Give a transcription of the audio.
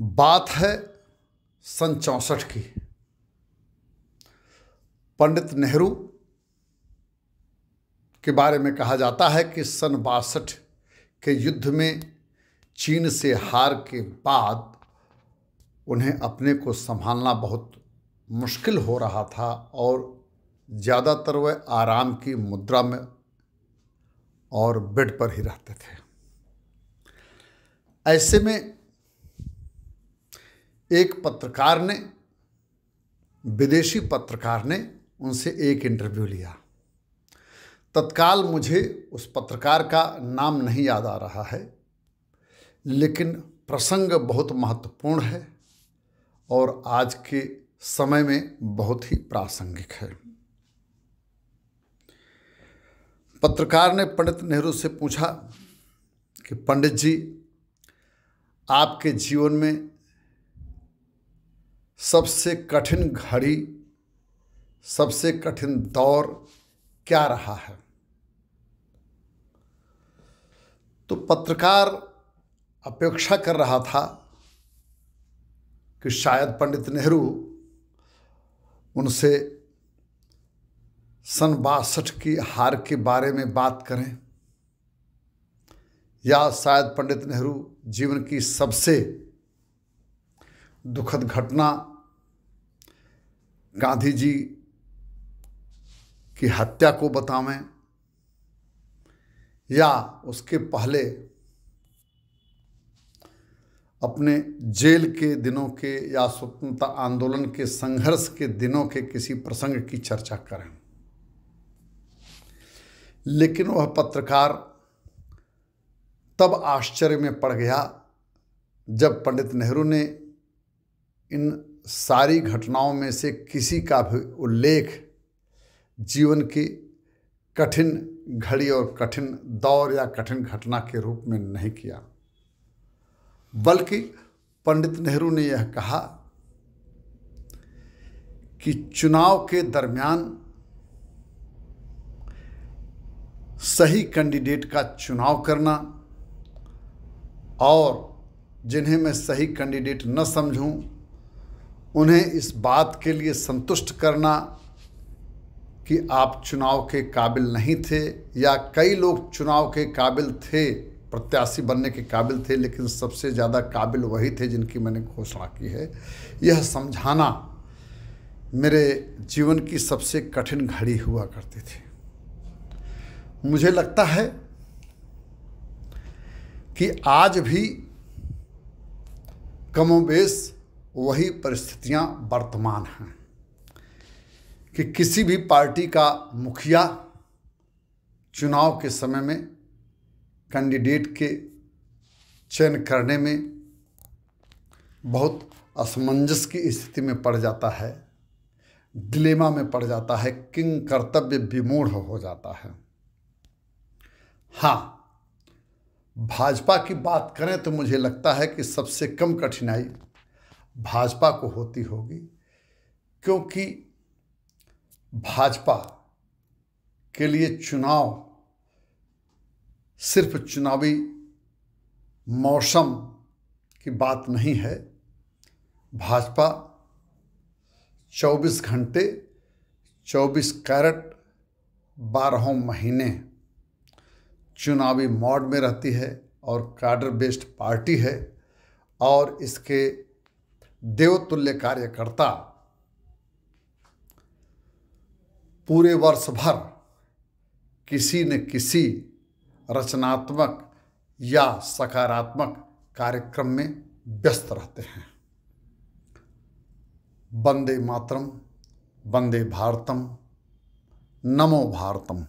बात है सन चौंसठ की पंडित नेहरू के बारे में कहा जाता है कि सन बासठ के युद्ध में चीन से हार के बाद उन्हें अपने को संभालना बहुत मुश्किल हो रहा था और ज़्यादातर वह आराम की मुद्रा में और बेड पर ही रहते थे ऐसे में एक पत्रकार ने विदेशी पत्रकार ने उनसे एक इंटरव्यू लिया तत्काल मुझे उस पत्रकार का नाम नहीं याद आ रहा है लेकिन प्रसंग बहुत महत्वपूर्ण है और आज के समय में बहुत ही प्रासंगिक है पत्रकार ने पंडित नेहरू से पूछा कि पंडित जी आपके जीवन में सबसे कठिन घड़ी सबसे कठिन दौर क्या रहा है तो पत्रकार अपेक्षा कर रहा था कि शायद पंडित नेहरू उनसे सन बासठ की हार के बारे में बात करें या शायद पंडित नेहरू जीवन की सबसे दुखद घटना गांधी जी की हत्या को बतावें या उसके पहले अपने जेल के दिनों के या स्वतंत्रता आंदोलन के संघर्ष के दिनों के किसी प्रसंग की चर्चा करें लेकिन वह पत्रकार तब आश्चर्य में पड़ गया जब पंडित नेहरू ने इन सारी घटनाओं में से किसी का भी उल्लेख जीवन की कठिन घड़ी और कठिन दौर या कठिन घटना के रूप में नहीं किया बल्कि पंडित नेहरू ने यह कहा कि चुनाव के दरमियान सही कैंडिडेट का चुनाव करना और जिन्हें मैं सही कैंडिडेट न समझूं उन्हें इस बात के लिए संतुष्ट करना कि आप चुनाव के काबिल नहीं थे या कई लोग चुनाव के काबिल थे प्रत्याशी बनने के काबिल थे लेकिन सबसे ज़्यादा काबिल वही थे जिनकी मैंने घोषणा की है यह समझाना मेरे जीवन की सबसे कठिन घड़ी हुआ करती थी मुझे लगता है कि आज भी कमोबेश वही परिस्थितियां वर्तमान हैं कि किसी भी पार्टी का मुखिया चुनाव के समय में कैंडिडेट के चयन करने में बहुत असमंजस की स्थिति में पड़ जाता है डिलेमा में पड़ जाता है किंग कर्तव्य विमूढ़ हो जाता है हाँ भाजपा की बात करें तो मुझे लगता है कि सबसे कम कठिनाई भाजपा को होती होगी क्योंकि भाजपा के लिए चुनाव सिर्फ चुनावी मौसम की बात नहीं है भाजपा 24 घंटे 24 कैरेट बारहों महीने चुनावी मोड में रहती है और कार्डर बेस्ड पार्टी है और इसके देवतुल्य कार्य करता पूरे वर्ष भर किसी न किसी रचनात्मक या सकारात्मक कार्यक्रम में व्यस्त रहते हैं वंदे मातरम वंदे भारतम नमो भारतम